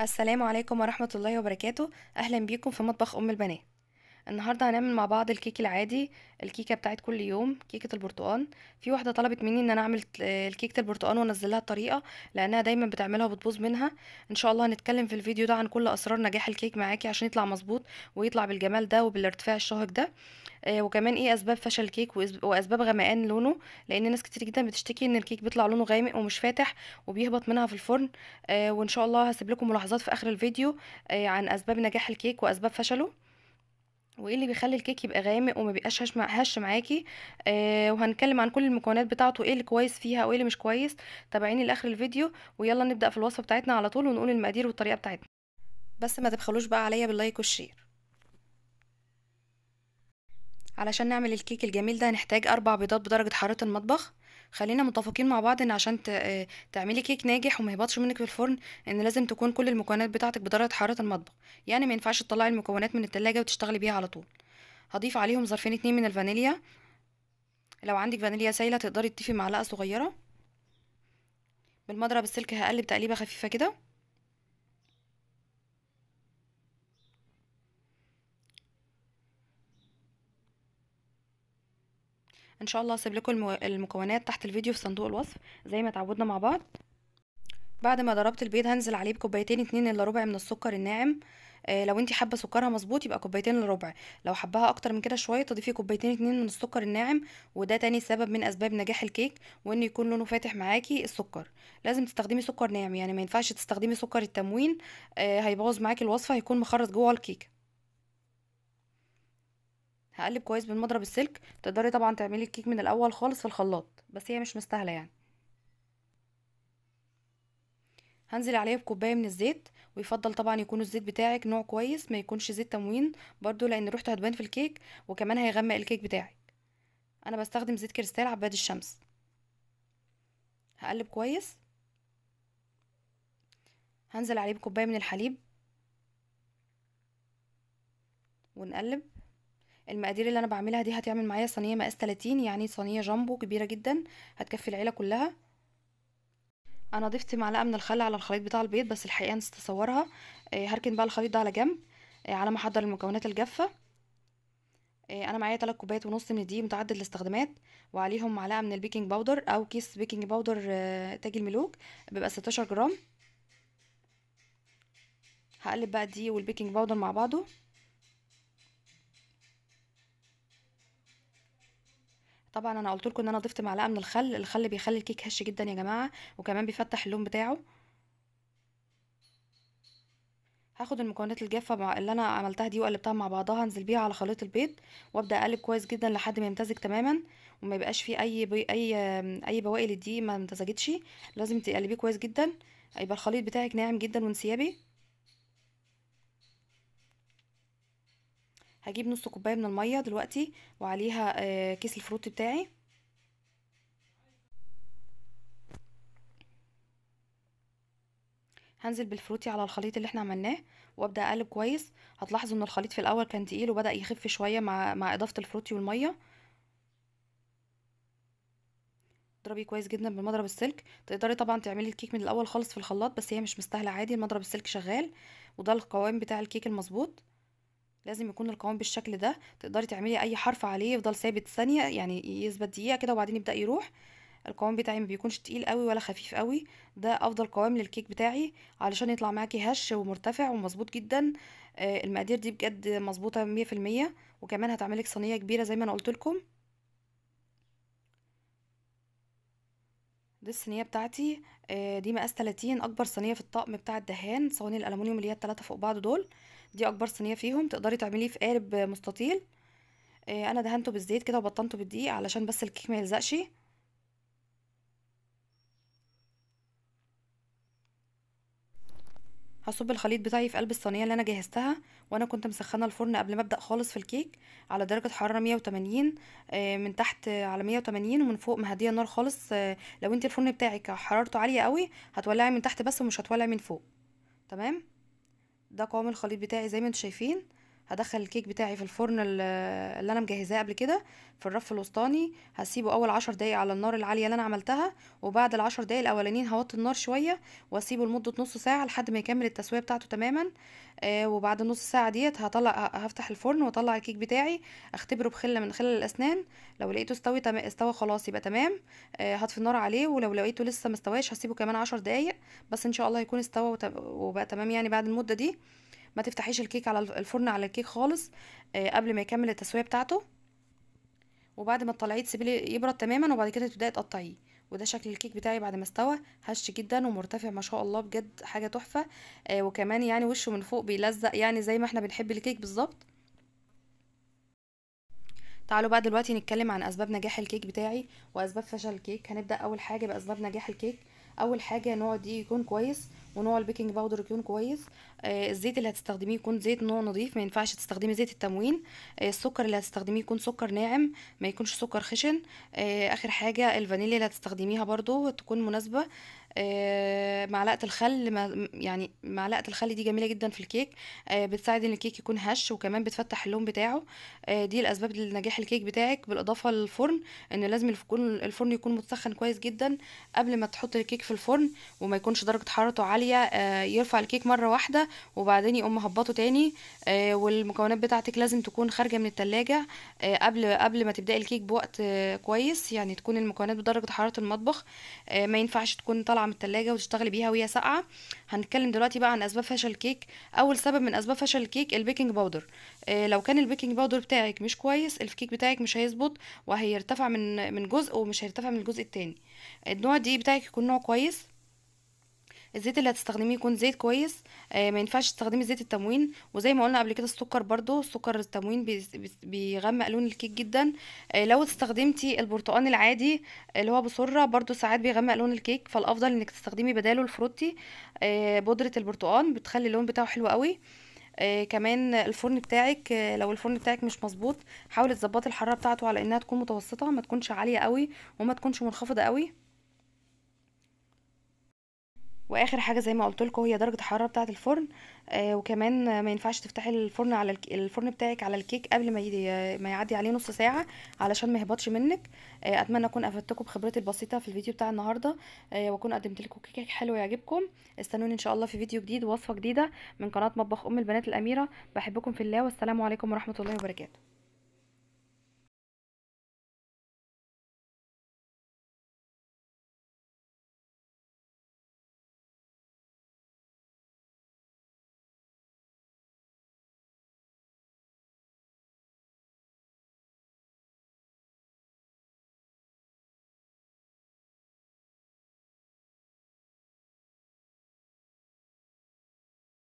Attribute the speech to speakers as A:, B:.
A: السلام عليكم ورحمة الله وبركاته أهلا بيكم في مطبخ أم البنات النهارده هنعمل مع بعض الكيك العادي الكيكه بتاعت كل يوم كيكه البرتقال في واحده طلبت مني ان انا اعمل كيكه البرتقال وانزل لها الطريقه لانها دايما بتعملها وبتبوظ منها ان شاء الله هنتكلم في الفيديو ده عن كل اسرار نجاح الكيك معاكي عشان يطلع مظبوط ويطلع بالجمال ده وبالارتفاع الشاهق ده آه، وكمان ايه اسباب فشل الكيك واسباب غمقان لونه لان ناس كتير جدا بتشتكي ان الكيك بيطلع لونه غامق ومش فاتح وبيهبط منها في الفرن آه، وان شاء الله هسيب لكم ملاحظات في اخر الفيديو آه، عن اسباب نجاح الكيك واسباب فشله وايه اللي بيخلي الكيك يبقى غامق وما بيبقاش هش, مع هش معاكي آه وهنتكلم عن كل المكونات بتاعته ايه اللي كويس فيها وايه اللي مش كويس تابعيني لاخر الفيديو ويلا نبدا في الوصفه بتاعتنا على طول ونقول المقادير والطريقه بتاعتنا بس ما تبخلوش بقى عليا باللايك والشير علشان نعمل الكيك الجميل ده هنحتاج اربع بيضات بدرجه حراره المطبخ خلينا متفقين مع بعض ان عشان ت- تعملي كيك ناجح وما يهبطش منك في الفرن ان لازم تكون كل المكونات بتاعتك بدرجة حرارة المطبخ يعني ما ينفعش تطلعي المكونات من التلاجة وتشتغلي بيها على طول هضيف عليهم ظرفين اتنين من الفانيليا لو عندك فانيليا سايلة تقدري تضيفي معلقة صغيرة بالمضرب السلك هقلب تقليبة خفيفة كده ان شاء الله هسيب لكم المكونات تحت الفيديو في صندوق الوصف زي ما اتعودنا مع بعض بعد ما ضربت البيض هنزل عليه بكوبايتين اتنين الا ربع من السكر الناعم آه لو انت حابه سكرها مظبوط يبقى كوبايتين الا ربع لو حباها اكتر من كده شويه تضيفي كوبايتين اتنين من السكر الناعم وده تاني سبب من اسباب نجاح الكيك وان يكون لونه فاتح معاكي السكر لازم تستخدمي سكر ناعم يعني ما ينفعش تستخدمي سكر التموين آه هيبوظ معاكي الوصفه هيكون مخرط جوه الكيكه هقلب كويس بالمضرب السلك تقدري طبعا تعملي الكيك من الاول خالص في الخلاط بس هي مش مستاهله يعني هنزل عليه بكوبايه من الزيت ويفضل طبعا يكون الزيت بتاعك نوع كويس ما يكونش زيت تموين برضو لان ريحته هتبان في الكيك وكمان هيغمق الكيك بتاعك انا بستخدم زيت كريستال عباد الشمس هقلب كويس هنزل عليه بكوبايه من الحليب ونقلب المقادير اللي انا بعملها دي هتعمل معايا صينيه مقاس 30 يعني صينيه جامبو كبيره جدا هتكفي العيله كلها انا ضفت معلقه من الخل على الخليط بتاع البيض بس الحقيقه نسيت اصورها آه، هركن بقى الخليط ده على جنب آه، على ما احضر المكونات الجافه آه، انا معايا 3 كوبايات ونص من دي متعدد الاستخدامات وعليهم معلقه من البيكنج باودر او كيس بيكنج باودر تاج الملوك بيبقى 16 جرام هقلب بقى دي والبيكنج باودر مع بعضه طبعا انا قلت لكم ان انا ضفت معلقه من الخل الخل بيخلي الكيك هش جدا يا جماعه وكمان بيفتح اللون بتاعه هاخد المكونات الجافه مع اللي انا عملتها دي وقلبتها مع بعضها انزل بيها على خليط البيض وابدا اقلب كويس جدا لحد ما يمتزج تماما وما يبقاش فيه اي بي... اي اي بواقي للدقيق ما امتزجتش لازم تقلبيه كويس جدا يبقى الخليط بتاعك ناعم جدا وانسيابي هجيب نص كوبايه من الميه دلوقتي وعليها آه، كيس الفروت بتاعي هنزل بالفروتي على الخليط اللي احنا عملناه وابدا اقلب كويس هتلاحظوا ان الخليط في الاول كان تقيل وبدا يخف شويه مع مع اضافه الفروتي والميه اضربي كويس جدا بمضرب السلك تقدري طبعا تعملي الكيك من الاول خالص في الخلاط بس هي مش مستاهله عادي المضرب السلك شغال وده القوام بتاع الكيك المظبوط لازم يكون القوام بالشكل ده تقدري تعملي اي حرف عليه يفضل ثابت ثانيه يعني يثبت دقيقه كده وبعدين يبدا يروح القوام بتاعي ما بيكونش تقيل قوي ولا خفيف قوي ده افضل قوام للكيك بتاعي علشان يطلع معاكي هش ومرتفع ومظبوط جدا آه المقادير دي بجد مظبوطه مية في المية وكمان هتعملك صينيه كبيره زي ما انا لكم دي الصينيه بتاعتي آه دي مقاس 30 اكبر صينيه في الطقم بتاع الدهان صواني الالومنيوم اللي هي الثلاثه فوق بعض دول دي اكبر صينيه فيهم تقدري تعمليه في قالب مستطيل آه، انا دهنته بالزيت كده وبطنته بالدقيق علشان بس الكيك ما يلزقش هصب الخليط بتاعي في قلب الصينيه اللي انا جهزتها وانا كنت مسخنه الفرن قبل ما ابدا خالص في الكيك على درجه حراره 180 آه، من تحت على 180 ومن فوق مهديه النار خالص آه، لو انت الفرن بتاعك حرارته عاليه قوي هتولعي من تحت بس ومش هتولعي من فوق تمام ده قوام الخليط بتاعي زي ما انتوا شايفين هدخل الكيك بتاعي في الفرن اللي انا مجهزاه قبل كده في الرف الوسطاني هسيبه اول عشر دقايق على النار العاليه اللي انا عملتها وبعد العشر دقايق الاولانيين هوطي النار شويه واسيبه لمده نص ساعه لحد ما يكمل التسويه بتاعته تماما آه وبعد النص ساعه ديت هطلع هفتح الفرن واطلع الكيك بتاعي اختبره بخله من خلال الاسنان لو لقيته استوي تم... استوى خلاص يبقى تمام آه هطفي النار عليه ولو لقيته لسه مستواش هسيبه كمان عشر دقايق بس ان شاء الله هيكون استوى وت... وبقى تمام يعني بعد المده دي ما تفتحيش الكيك على الفرن على الكيك خالص آه، قبل ما يكمل التسويه بتاعته وبعد ما تطلعيه تسيبيه يبرد تماما وبعد كده تبداي تقطعيه وده شكل الكيك بتاعي بعد ما استوى هش جدا ومرتفع ما شاء الله بجد حاجه تحفه آه، وكمان يعني وشه من فوق بيلزق يعني زي ما احنا بنحب الكيك بالظبط تعالوا بقى دلوقتي نتكلم عن اسباب نجاح الكيك بتاعي واسباب فشل الكيك هنبدا اول حاجه باسباب نجاح الكيك اول حاجه نوع دي يكون كويس ونوع البيكنج باودر يكون كويس آه الزيت اللي هتستخدميه يكون زيت نوع نظيف ما ينفعش تستخدمي زيت التموين آه السكر اللي هتستخدميه يكون سكر ناعم ما يكونش سكر خشن آه اخر حاجه الفانيليا اللي هتستخدميها برضو تكون مناسبه آه معلقه الخل ما يعني معلقه الخل دي جميله جدا في الكيك آه بتساعد ان الكيك يكون هش وكمان بتفتح اللون بتاعه آه دي الاسباب لنجاح الكيك بتاعك بالاضافه للفرن ان لازم الفرن يكون متسخن كويس جدا قبل ما تحط الكيك في الفرن وما يكونش درجه حرارته عاليه عاليه آه، يرفع الكيك مره واحده وبعدين يقوم مهبطه تاني آه، والمكونات بتاعتك لازم تكون خارجه من الثلاجه آه، قبل قبل ما تبداي الكيك بوقت كويس يعني تكون المكونات بدرجه حراره المطبخ ما ينفعش تكون طالعه من الثلاجه وتشتغلي بيها وهي ساقعه هنتكلم دلوقتي بقى عن اسباب فشل الكيك اول سبب من اسباب فشل الكيك البيكنج باودر لو كان البيكنج باودر بتاعك مش كويس الكيك بتاعك مش هيظبط وهيرتفع من من جزء ومش هيرتفع من الجزء الثاني النوع دي بتاعك يكون نوع كويس الزيت اللي هتستخدميه يكون زيت كويس آه، ما ينفعش تستخدمي زيت التموين وزي ما قلنا قبل كده السكر برضو سكر التموين بيغمق لون الكيك جدا آه، لو استخدمتي البرتقان العادي اللي هو بسره برضو ساعات بيغمق لون الكيك فالافضل انك تستخدمي بداله الفروتي آه، بودره البرتقان بتخلي اللون بتاعه حلو قوي آه كمان الفرن بتاعك آه لو الفرن بتاعك مش مظبوط حاولي تظبطي الحراره بتاعته على انها تكون متوسطه ما تكونش عاليه قوي وما تكونش منخفضه قوي واخر حاجه زي ما قلت لكم هي درجه الحراره بتاعه الفرن آه وكمان ما ينفعش تفتحي الفرن على الك... الفرن بتاعك على الكيك قبل ما ي... ما يعدي عليه نص ساعه علشان ما يهبطش منك آه اتمنى اكون افدتكم بخبرتي البسيطه في الفيديو بتاع النهارده آه واكون قدمت لكم كيك حلو يعجبكم استنوني ان شاء الله في فيديو جديد ووصفه جديده من قناه مطبخ ام البنات الاميره بحبكم في الله والسلام عليكم ورحمه الله وبركاته